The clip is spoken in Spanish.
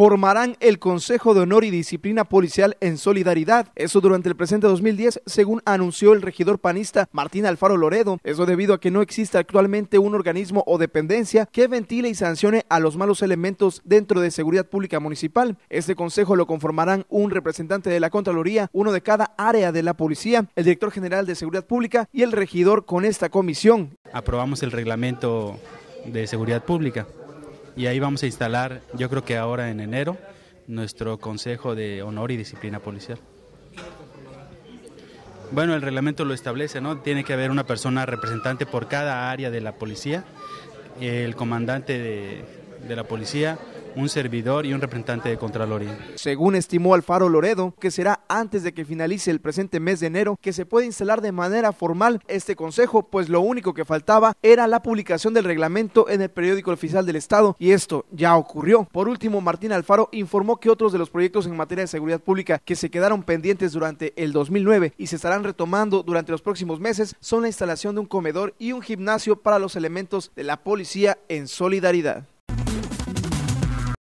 formarán el Consejo de Honor y Disciplina Policial en solidaridad. Eso durante el presente 2010, según anunció el regidor panista Martín Alfaro Loredo. Eso debido a que no existe actualmente un organismo o dependencia que ventile y sancione a los malos elementos dentro de seguridad pública municipal. Este consejo lo conformarán un representante de la Contraloría, uno de cada área de la policía, el director general de seguridad pública y el regidor con esta comisión. Aprobamos el reglamento de seguridad pública y ahí vamos a instalar, yo creo que ahora en enero, nuestro Consejo de Honor y Disciplina Policial. Bueno, el reglamento lo establece, ¿no? Tiene que haber una persona representante por cada área de la policía. El comandante de, de la policía, un servidor y un representante de Contraloría. Según estimó Alfaro Loredo, que será antes de que finalice el presente mes de enero que se puede instalar de manera formal este consejo, pues lo único que faltaba era la publicación del reglamento en el periódico oficial del Estado y esto ya ocurrió. Por último, Martín Alfaro informó que otros de los proyectos en materia de seguridad pública que se quedaron pendientes durante el 2009 y se estarán retomando durante los próximos meses son la instalación de un comedor y un gimnasio para los elementos de la policía en solidaridad.